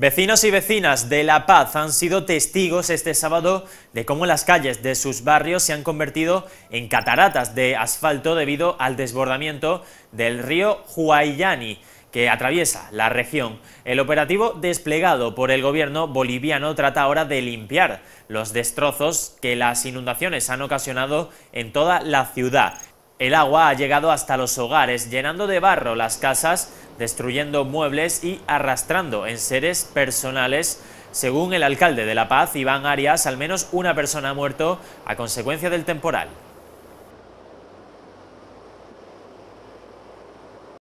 Vecinos y vecinas de La Paz han sido testigos este sábado de cómo las calles de sus barrios se han convertido en cataratas de asfalto debido al desbordamiento del río Huayani que atraviesa la región. El operativo desplegado por el gobierno boliviano trata ahora de limpiar los destrozos que las inundaciones han ocasionado en toda la ciudad. El agua ha llegado hasta los hogares, llenando de barro las casas, destruyendo muebles y arrastrando en seres personales. Según el alcalde de La Paz, Iván Arias, al menos una persona ha muerto a consecuencia del temporal.